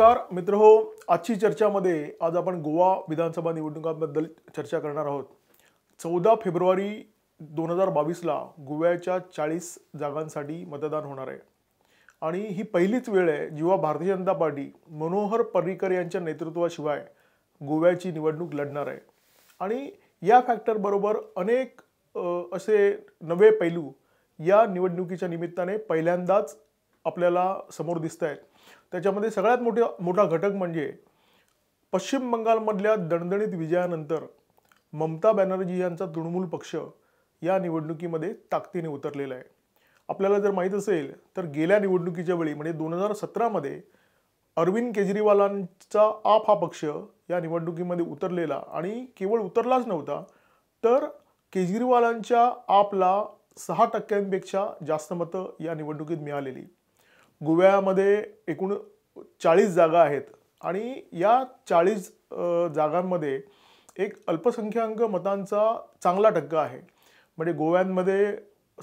नमस्कार मित्र हो आजची चर्चामध्ये आज आपण गोवा विधानसभा निवडणुकांबद्दल चर्चा करणार आहोत चौदा फेब्रुवारी दोन हजार बावीसला गोव्याच्या चाळीस जागांसाठी मतदान होणार आहे आणि ही पहिलीच वेळ आहे जेव्हा भारतीय जनता पार्टी मनोहर पर्रिकर यांच्या नेतृत्वाशिवाय गोव्याची निवडणूक लढणार आहे आणि या फॅक्टरबरोबर अनेक असे नवे पैलू या निवडणुकीच्या निमित्ताने पहिल्यांदाच आपल्याला समोर दिसत आहेत त्याच्यामध्ये सगळ्यात मोठे मोठा घटक म्हणजे पश्चिम बंगालमधल्या दणदणीत विजयानंतर ममता बॅनर्जी यांचा तृणमूल पक्ष या निवडणुकीमध्ये ताकदीने उतरलेला आहे आपल्याला जर माहीत असेल तर गेल्या निवडणुकीच्या वेळी म्हणजे दोन हजार सतरामध्ये अरविंद केजरीवालांचा आप हा पक्ष या निवडणुकीमध्ये उतरलेला आणि केवळ उतरलाच नव्हता तर केजरीवालांच्या आपला सहा टक्क्यांपेक्षा जास्त मतं या निवडणुकीत मिळालेली गोव्यामध्ये एकूण चाळीस जागा आहेत आणि या चाळीस जागांमध्ये एक अल्पसंख्याक मतांचा चांगला टक्का आहे म्हणजे गोव्यांमध्ये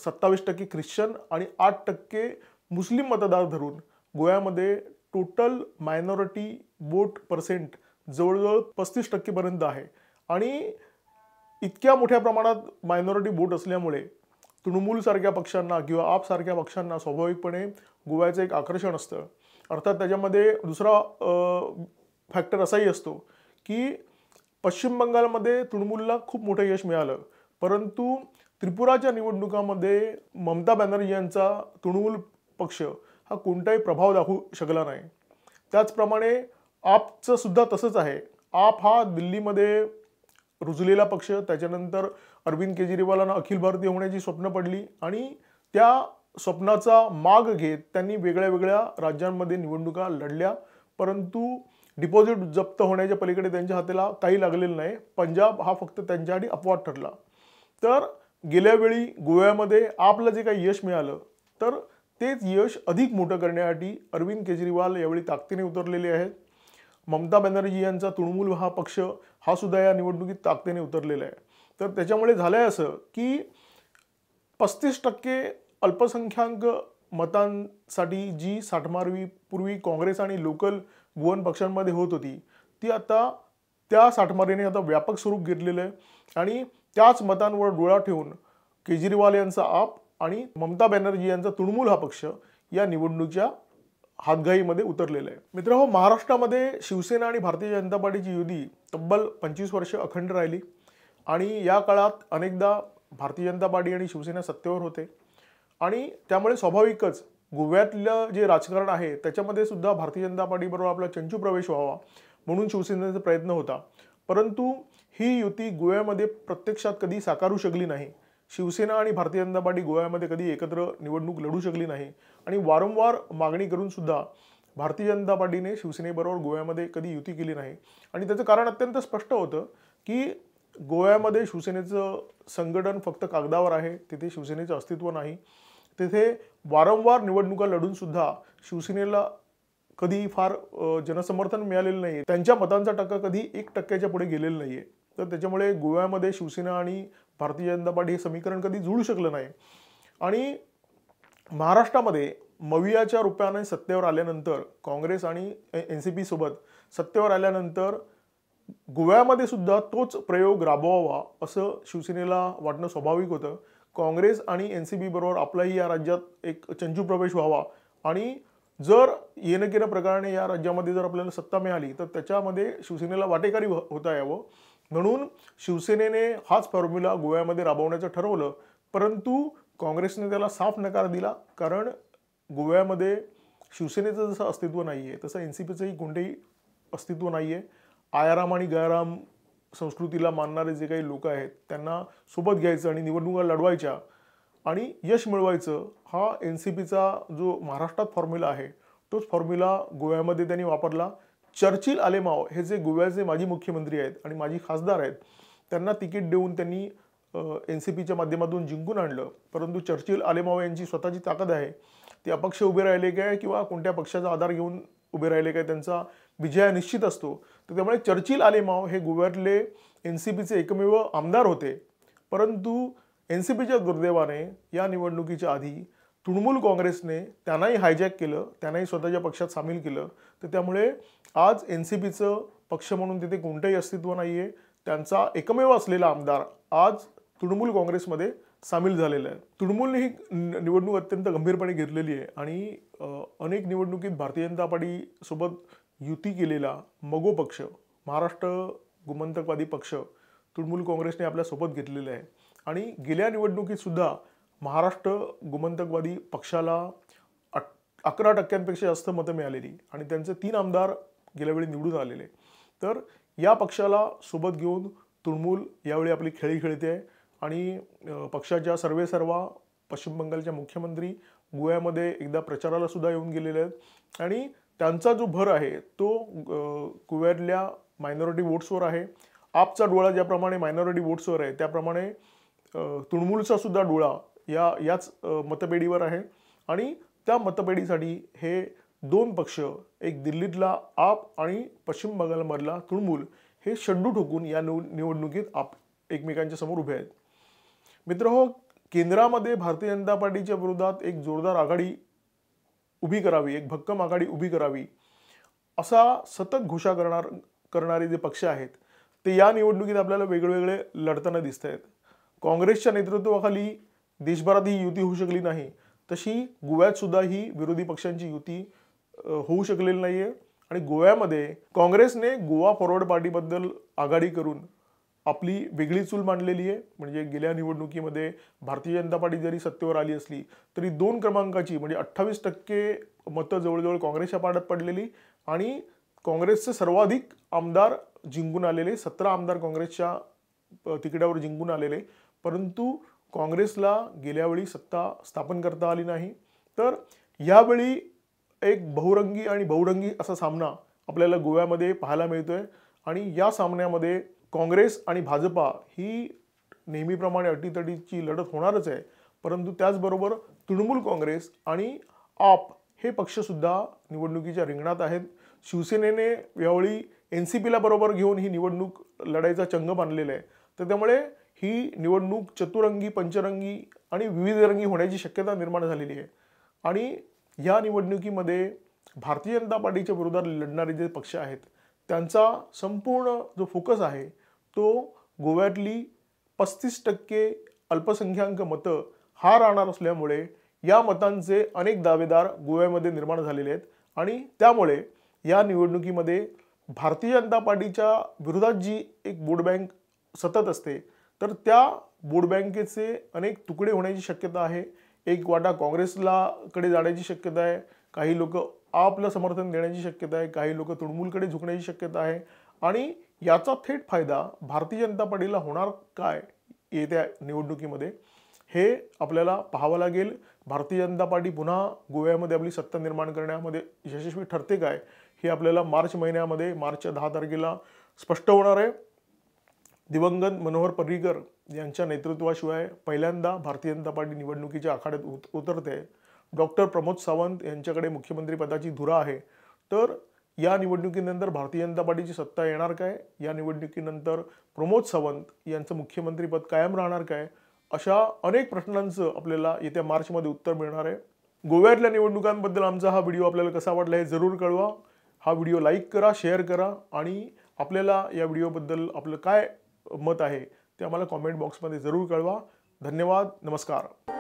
सत्तावीस टक्के ख्रिश्चन आणि आठ टक्के मुस्लिम मतदार धरून गोव्यामध्ये टोटल मायनॉरिटी वोट पर्सेंट जवळजवळ पस्तीस टक्केपर्यंत आहे आणि इतक्या मोठ्या प्रमाणात मायनॉरिटी वोट असल्यामुळे तृणमूलसारख्या पक्षांना किंवा आपसारख्या पक्षांना स्वाभाविकपणे गोव्याचं एक आकर्षण असतं अर्थात त्याच्यामध्ये दुसरा फॅक्टर असाही असतो की पश्चिम बंगालमध्ये तृणमूलला खूप मोठं यश मिळालं परंतु त्रिपुराच्या निवडणुकामध्ये ममता बॅनर्जी यांचा तृणमूल पक्ष हा कोणताही प्रभाव दाखवू शकला नाही त्याचप्रमाणे आपचं सुद्धा तसंच आहे आप हा दिल्लीमध्ये रुजलेला पक्ष त्याच्यानंतर अरविंद केजरीवालांना अखिल भारतीय होण्याची स्वप्न पडली आणि त्या स्वप्नाचा माग घेत त्यांनी वेगळ्या वेगळ्या राज्यांमध्ये निवडणुका लढल्या परंतु डिपॉझिट जप्त होण्याच्या पलीकडे त्यांच्या हाताला काही लागलेलं नाही पंजाब हा फक्त त्यांच्यासाठी अपवाद ठरला तर गेल्यावेळी गोव्यामध्ये आपलं जे काही यश मिळालं तर तेच यश अधिक मोठं करण्यासाठी अरविंद केजरीवाल यावेळी ताकदीने उतरलेले आहेत ममता बॅनर्जी यांचा तृणमूल हा पक्ष हा सुद्धा या निवडणुकीत ताकदीने उतरलेला आहे तर त्याच्यामुळे झालं आहे असं की पस्तीस टक्के अल्पसंख्याक मतांसाठी जी साठमारवी पूर्वी काँग्रेस आणि लोकल भुवन पक्षांमध्ये होत होती ती आता त्या साठमारीने आता व्यापक स्वरूप घेतलेलं आहे आणि त्याच मतांवर डोळा ठेवून केजरीवाल यांचा आप आणि ममता बॅनर्जी यांचा तृणमूल हा पक्ष या निवडणुकीच्या हातघाईमध्ये उतरलेलं आहे मित्र हो महाराष्ट्रामध्ये शिवसेना आणि भारतीय जनता पार्टीची युती तब्बल पंचवीस वर्ष अखंड राहिली आणि या काळात अनेकदा भारतीय जनता पार्टी आणि शिवसेना सत्तेवर होते आणि त्यामुळे स्वाभाविकच गोव्यातलं जे राजकारण आहे त्याच्यामध्ये सुद्धा भारतीय जनता पार्टीबरोबर आपला चंचू प्रवेश व्हावा म्हणून शिवसेनेचा प्रयत्न होता परंतु ही युती गोव्यामध्ये प्रत्यक्षात कधी साकारू शकली नाही शिवसेना आणि भारतीय जनता पार्टी गोव्यामध्ये कधी एकत्र निवडणूक लढू शकली नाही आणि वारंवार मागणी करून सुद्धा भारतीय जनता पार्टीने शिवसेनेबरोबर गोव्यामध्ये कधी युती केली नाही आणि त्याचं कारण अत्यंत स्पष्ट होतं की गोव्यामध्ये शिवसेनेचं संघटन फक्त कागदावर आहे तिथे शिवसेनेचं अस्तित्व नाही तिथे वारंवार निवडणुका लढूनसुद्धा शिवसेनेला कधी फार जनसमर्थन मिळालेलं नाही त्यांच्या मतांचा टक्का कधी एक टक्क्याच्या पुढे गेलेला नाही आहे तर त्याच्यामुळे गोव्यामध्ये शिवसेना आणि भारतीय जनता पार्टी हे समीकरण कधी जुळू शकलं नाही आणि महाराष्ट्रामध्ये मवियाच्या रुपयाने सत्तेवर आल्यानंतर काँग्रेस आणि एन सी पीसोबत सत्तेवर आल्यानंतर गोव्यामध्ये सुद्धा तोच प्रयोग राबवावा असं शिवसेनेला वाटणं स्वाभाविक होतं काँग्रेस आणि एन सी पी बरोबर आपलाही या राज्यात एक चंजू प्रवेश व्हावा आणि जर येणं केलं प्रकारने या राज्यामध्ये जर आपल्याला सत्ता मिळाली तर त्याच्यामध्ये शिवसेनेला वाटेकारी होता यावं म्हणून शिवसेनेने हाच फॉर्म्युला गोव्यामध्ये राबवण्याचं ठरवलं परंतु काँग्रेसने त्याला साफ नकार दिला कारण गोव्यामध्ये शिवसेनेचं जसं अस्तित्व नाही आहे तसं एन सी पीचंही कोणतेही अस्तित्व नाही आहे आयाराम आणि गयाराम संस्कृतीला मानणारे जे काही लोक आहेत त्यांना सोबत घ्यायचं आणि निवडणुका लढवायच्या आणि यश मिळवायचं हा एन सी पीचा जो महाराष्ट्रात फॉर्म्युला आहे तोच फॉर्म्युला गोव्यामध्ये त्यांनी वापरला चर्चिल आलेमाव हे जे गोव्याचे माजी मुख्यमंत्री आहेत आणि माजी खासदार आहेत त्यांना तिकीट देऊन त्यांनी एन सी पीच्या माध्यमातून जिंकून आणलं परंतु चर्चिल आलेमाव यांची स्वतःची ताकद आहे ते अपक्ष उभे राहिले काय किंवा कोणत्या पक्षाचा आधार घेऊन उभे राहिले काय त्यांचा विजय निश्चित असतो तर त्यामुळे चर्चिल आलेमाव हे गोव्यातले एन सी पीचे एकमेव आमदार होते परंतु एन सी पीच्या दुर्दैवाने या निवडणुकीच्या आधी तृणमूल काँग्रेसने त्यांनाही हायजॅक केलं त्यांनाही स्वतःच्या पक्षात सामील केलं तर त्यामुळे आज एन सी पीचं पक्ष म्हणून तिथे कोणतंही अस्तित्व नाही आहे त्यांचा एकमेव असलेला आमदार आज तृणमूल काँग्रेसमध्ये सामील झालेला आहे तृणमूलने ही निवडणूक अत्यंत गंभीरपणे घेतलेली आहे आणि अनेक निवडणुकीत भारतीय जनता पार्टीसोबत युती केलेला मगो पक्ष महाराष्ट्र गुमंतकवादी पक्ष तृणमूल काँग्रेसने आपल्यासोबत घेतलेला आहे आणि गेल्या निवडणुकीतसुद्धा महाराष्ट्र गोमंतकवादी पक्षाला अक अकरा टक्क्यांपेक्षा जास्त मतं मिळालेली आणि त्यांचे तीन आमदार गेल्यावेळी निवडून आलेले तर या पक्षाला सोबत घेऊन तृणमूल यावेळी आपली खेळी खेळते आहे आणि पक्षाच्या सर्वेसर्वा पश्चिम बंगालच्या मुख्यमंत्री गोव्यामध्ये एकदा प्रचाराला सुद्धा येऊन गेलेले आहेत आणि त्यांचा जो भर आहे तो गोव्यातल्या मायनॉरिटी वोट्सवर आहे आपचा डोळा ज्याप्रमाणे मायनॉरिटी वोट्सवर आहे त्याप्रमाणे तृणमूलचा सुद्धा डोळा या याच मतपेढीवर आहे आणि त्या मतपेढीसाठी हे दोन पक्ष एक दिल्लीतला आप आणि पश्चिम बंगालमधला तृणमूल हे शड्डू ठोकून या निव निवडणुकीत आप एकमेकांच्या समोर उभे आहेत मित्र हो केंद्रामध्ये भारतीय जनता पार्टीच्या विरोधात एक जोरदार आघाडी उभी करावी एक भक्कम आघाडी उभी करावी असा सतत घोषा करणार करणारे जे पक्ष आहेत ते या निवडणुकीत आपल्याला वेगवेगळे लढताना दिसत आहेत काँग्रेसच्या नेतृत्वाखाली देशभरात ही युती होऊ शकली नाही तशी गोव्यातसुद्धा सुद्धा ही विरोधी पक्षांची युती होऊ शकलेली नाही आहे आणि गोव्यामध्ये काँग्रेसने गोवा फॉरवर्ड पार्टीबद्दल आघाडी करून आपली वेगळी चूल मांडलेली आहे म्हणजे गेल्या निवडणुकीमध्ये भारतीय जनता पार्टी जरी सत्तेवर आली असली तरी दोन क्रमांकाची म्हणजे अठ्ठावीस टक्के मतं जवळजवळ काँग्रेसच्या पाड्यात पडलेली आणि काँग्रेसचे सर्वाधिक आमदार जिंकून आलेले सतरा आमदार काँग्रेसच्या तिकिटावर जिंकून आलेले परंतु काँग्रेसला गेल्यावेळी सत्ता स्थापन करता आली नाही तर यावेळी एक बहुरंगी आणि बहुरंगी असा सामना आपल्याला गोव्यामध्ये पाहायला मिळतो आहे आणि या सामन्यामध्ये काँग्रेस आणि भाजपा ही नेहमीप्रमाणे अटीतटीची लढत होणारच आहे परंतु त्याचबरोबर तृणमूल काँग्रेस आणि आप हे पक्षसुद्धा निवडणुकीच्या रिंगणात आहेत शिवसेनेने यावेळी एन सी पीला बरोबर घेऊन ही निवडणूक लढायचा चंग बांधलेला आहे तर त्यामुळे ही निवडणूक चतुरंगी पंचरंगी आणि विविध रंगी होण्याची शक्यता निर्माण झालेली आहे आणि या निवडणुकीमध्ये भारतीय जनता पार्टीच्या विरोधात लढणारे जे पक्ष आहेत त्यांचा संपूर्ण जो फोकस आहे तो गोव्यातली पस्तीस टक्के अल्पसंख्याक मतं हा राहणार असल्यामुळे या मतांचे अनेक दावेदार गोव्यामध्ये निर्माण झालेले आहेत आणि त्यामुळे या निवडणुकीमध्ये भारतीय जनता पार्टीच्या विरोधात जी एक वोट बँक सतत असते तर त्या वोट बँकेचे अनेक तुकडे होण्याची शक्यता आहे एक वाटा काँग्रेसला कडे जाण्याची शक्यता आहे काही लोक आपलं समर्थन देण्याची शक्यता आहे काही लोक तृणमूलकडे झुकण्याची शक्यता आहे आणि याचा थेट फायदा भारतीय जनता पार्टीला होणार काय येत्या निवडणुकीमध्ये हे आपल्याला पाहावं लागेल भारतीय जनता पार्टी पुन्हा गोव्यामध्ये आपली सत्ता निर्माण करण्यामध्ये यशस्वी ठरते काय हे आपल्याला मार्च महिन्यामध्ये मार्चच्या दहा तारखेला स्पष्ट होणार आहे दिवंगत मनोहर पर्रीकर यांच्या नेतृत्वाशिवाय पहिल्यांदा भारतीय जनता पार्टी निवडणुकीच्या आखाड्यात उत उतरते डॉक्टर प्रमोद सावंत यांच्याकडे मुख्यमंत्रीपदाची धुरा आहे तर या निवडणुकीनंतर भारतीय जनता पार्टीची सत्ता येणार काय या निवडणुकीनंतर प्रमोद सावंत यांचं मुख्यमंत्रीपद कायम राहणार काय अशा अनेक प्रश्नांचं आपल्याला येत्या मार्चमध्ये उत्तर मिळणार आहे गोव्यातल्या निवडणुकांबद्दल आमचा हा व्हिडिओ आपल्याला कसा वाटला हे जरूर कळवा हा व्हिडिओ लाईक करा शेअर करा आणि आपल्याला या व्हिडिओबद्दल आपलं काय मत आहे ते आम्हाला कॉमेंट बॉक्समध्ये जरूर कळवा धन्यवाद नमस्कार